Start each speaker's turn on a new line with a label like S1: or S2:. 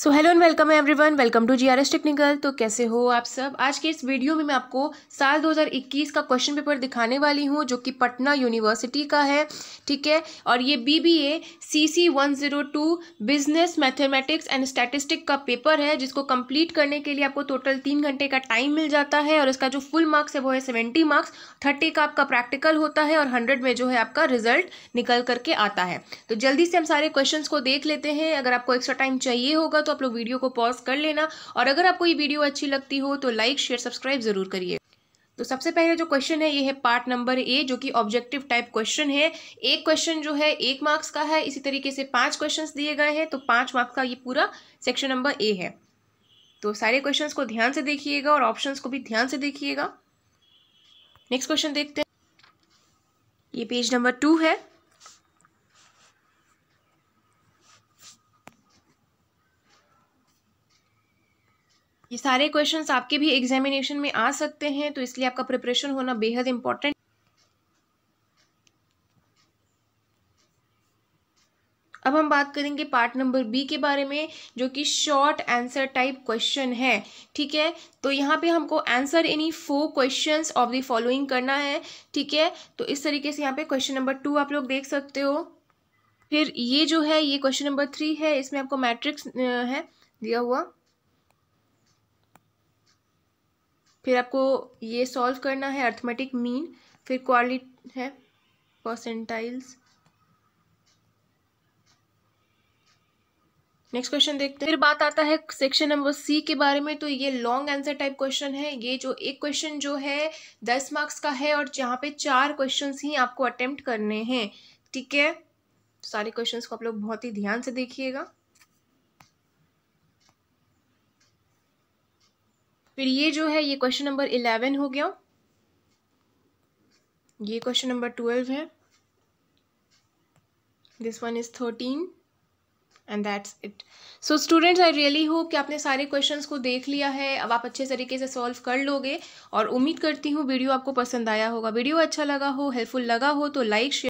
S1: so hello and welcome है everyone welcome to GRS technical तो कैसे हो आप सब आज के इस वीडियो में मैं आपको साल 2021 का क्वेश्चन पेपर दिखाने वाली हूँ जो कि पटना यूनिवर्सिटी का है ठीक है और ये BBA CC 102 business mathematics and statistic का पेपर है जिसको कंप्लीट करने के लिए आपको टोटल तीन घंटे का टाइम मिल जाता है और इसका जो फुल मार्क्स है वो है सेवेंटी मार्क्स थर्टी का आपका प्रैक्टिकल होता है और हंड्रेड में जो है आपका रिजल्ट निकल करके आता है तो जल्दी से हम सारे क्वेश्चन को देख लेते हैं अगर आपको एक्स्ट्रा टाइम चाहिए होगा तो आप लोग वीडियो को पॉज कर लेना और अगर आपको ये वीडियो अच्छी लगती हो तो लाइक शेयर सब्सक्राइब ज़रूर करिए तो सबसे पहले जो क्वेश्चन है ये है पार्ट नंबर ए जो कि ऑब्जेक्टिव टाइप क्वेश्चन है एक क्वेश्चन जो है एक मार्क्स का है इसी तरीके से पांच क्वेश्चंस दिए गए हैं तो पांच मार्क्स का ये पूरा सेक्शन नंबर ए है तो सारे क्वेश्चंस को ध्यान से देखिएगा और ऑप्शंस को भी ध्यान से देखिएगा नेक्स्ट क्वेश्चन देखते हैं ये पेज नंबर टू है ये सारे क्वेश्चंस आपके भी एग्जामिनेशन में आ सकते हैं तो इसलिए आपका प्रिपरेशन होना बेहद इंपॉर्टेंट अब हम बात करेंगे पार्ट नंबर बी के बारे में जो कि शॉर्ट आंसर टाइप क्वेश्चन है ठीक है तो यहाँ पे हमको answer any four questions of the following करना है ठीक है तो इस तरीके से यहाँ पे क्वेश्चन नंबर टू आप लोग देख सकते हो फिर ये जो है ये क्वेश्चन नंबर थ्री है इसमें आपको मैट्रिक्स है दिया हुआ फिर आपको ये सॉल्व करना है अर्थमेटिक मीन फिर क्वालिटी है परसेंटाइल्स नेक्स्ट क्वेश्चन देखते हैं फिर बात आता है सेक्शन नंबर सी के बारे में तो ये लॉन्ग आंसर टाइप क्वेश्चन है ये जो एक क्वेश्चन जो है दस मार्क्स का है और जहाँ पे चार क्वेश्चंस ही आपको अटेम्प्ट करने हैं ठीक है सारे क्वेश्चंस को आप लोग बहुत ही ध्यान से देखिएगा फिर ये जो है ये क्वेश्चन नंबर इलेवन हो गया ये क्वेश्चन नंबर ट्वेल्व है this one is thirteen and that's it so students I really hope कि आपने सारे क्वेश्चंस को देख लिया है अब आप अच्छे तरीके से सॉल्व कर लोगे और उम्मीद करती हूँ वीडियो आपको पसंद आया होगा वीडियो अच्छा लगा हो हेल्पफुल लगा हो तो लाइक शेयर